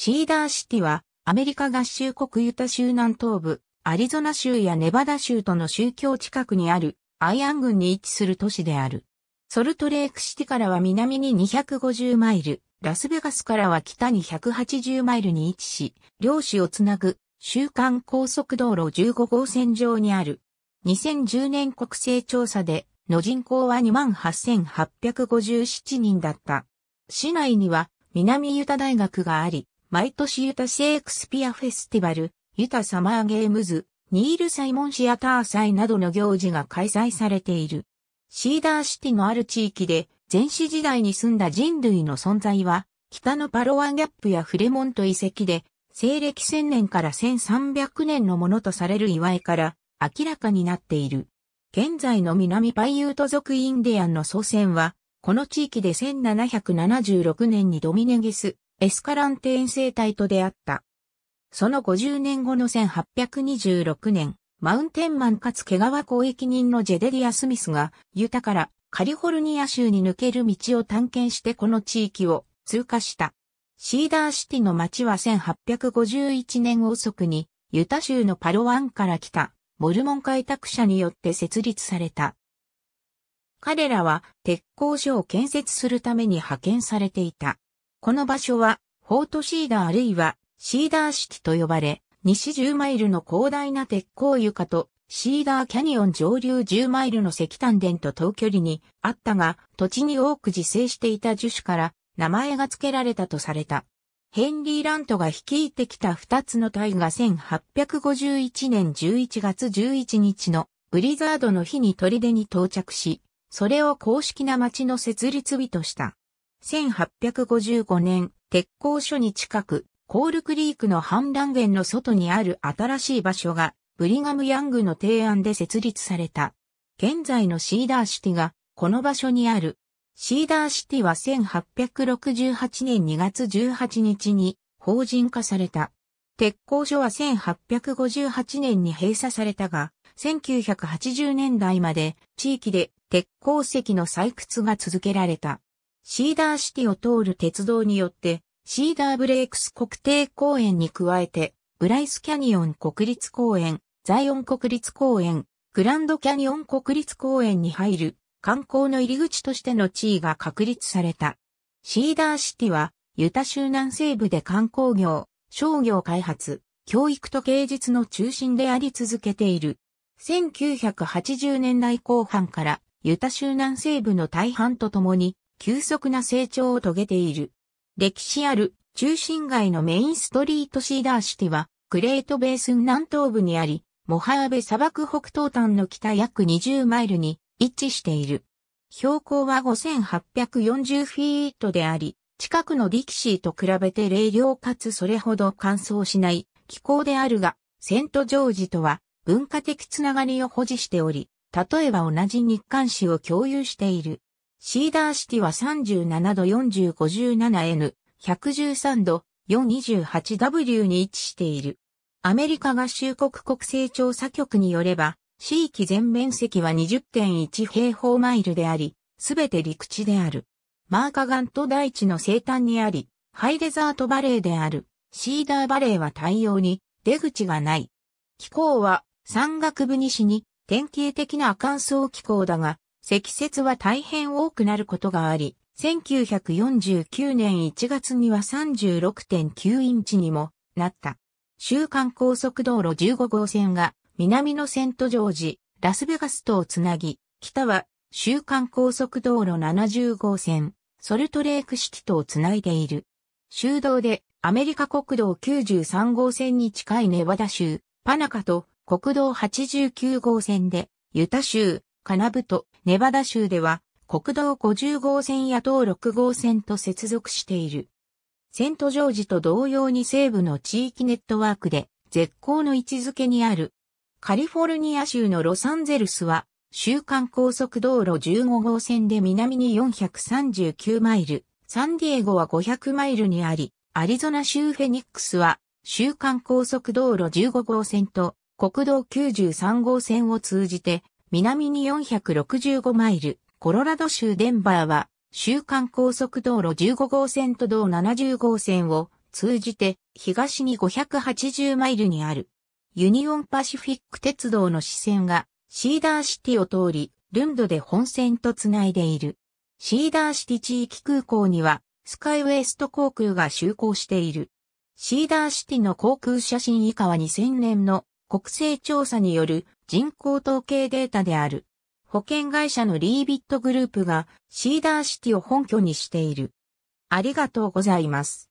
シーダーシティはアメリカ合衆国ユタ州南東部、アリゾナ州やネバダ州との宗教近くにあるアイアン郡に位置する都市である。ソルトレークシティからは南に250マイル、ラスベガスからは北に180マイルに位置し、両市をつなぐ週間高速道路15号線上にある。2010年国勢調査での人口は28,857人だった。市内には南ユタ大学があり、毎年ユタシェイクスピアフェスティバル、ユタサマーゲームズ、ニール・サイモンシアター祭などの行事が開催されている。シーダーシティのある地域で、前史時代に住んだ人類の存在は、北のパロワギャップやフレモント遺跡で、西暦1000年から1300年のものとされる祝いから明らかになっている。現在の南パイユート族インディアンの祖先は、この地域で1776年にドミネゲス、エスカランテ遠征隊と出会った。その50年後の1826年、マウンテンマンかつ毛皮交易人のジェデリア・スミスが、ユタからカリフォルニア州に抜ける道を探検してこの地域を通過した。シーダーシティの町は1851年遅くに、ユタ州のパロワンから来た、モルモン開拓者によって設立された。彼らは鉄工所を建設するために派遣されていた。この場所は、フォートシーダーあるいは、シーダーシティと呼ばれ、西10マイルの広大な鉄鋼床と、シーダーキャニオン上流10マイルの石炭田と遠距離にあったが、土地に多く自生していた樹種から名前が付けられたとされた。ヘンリー・ラントが率いてきた2つの隊が1851年11月11日のブリザードの日に砦に到着し、それを公式な町の設立日とした。1855年、鉄鋼所に近く、コールクリークの氾濫源の外にある新しい場所が、ブリガム・ヤングの提案で設立された。現在のシーダーシティが、この場所にある。シーダーシティは1868年2月18日に法人化された。鉄鋼所は1858年に閉鎖されたが、1980年代まで地域で鉄鉱石の採掘が続けられた。シーダーシティを通る鉄道によって、シーダーブレイクス国定公園に加えて、ブライスキャニオン国立公園、ザイオン国立公園、グランドキャニオン国立公園に入る観光の入り口としての地位が確立された。シーダーシティは、ユタ州南西部で観光業、商業開発、教育と芸術の中心であり続けている。1980年代後半からユタ州南西部の大半とともに急速な成長を遂げている。歴史ある中心街のメインストリートシーダーシティは、グレートベースン南東部にあり、モハーベ砂漠北東端の北約20マイルに位置している。標高は5840フィートであり、近くのディキシーと比べて冷涼かつそれほど乾燥しない気候であるが、セントジョージとは文化的つながりを保持しており、例えば同じ日韓史を共有している。シーダーシティは37度40 57N、113度 428W に位置している。アメリカ合衆国国勢調査局によれば、地域全面積は20.1平方マイルであり、すべて陸地である。マーカガント大地の西端にあり、ハイデザートバレーである、シーダーバレーは対応に出口がない。気候は山岳部西に典型的な乾燥気候だが、積雪は大変多くなることがあり、1949年1月には36.9インチにもなった。週間高速道路15号線が南のセントジョージ、ラスベガスとをつなぎ、北は週間高速道路70号線、ソルトレーク式とをつないでいる。修道でアメリカ国道93号線に近いネバダ州、パナカと国道89号線でユタ州、カナブト、ネバダ州では、国道50号線や道6号線と接続している。セントジョージと同様に西部の地域ネットワークで絶好の位置づけにある。カリフォルニア州のロサンゼルスは、週間高速道路15号線で南に439マイル、サンディエゴは500マイルにあり、アリゾナ州フェニックスは、週間高速道路15号線と国道93号線を通じて南に465マイル、コロラド州デンバーは、週間高速道路15号線と同70号線を通じて東に580マイルにある。ユニオンパシフィック鉄道の支線がシーダーシティを通り、ルンドで本線とつないでいる。シーダーシティ地域空港にはスカイウエスト航空が就航している。シーダーシティの航空写真以下は2000年の国勢調査による人口統計データである。保険会社のリービットグループがシーダーシティを本拠にしている。ありがとうございます。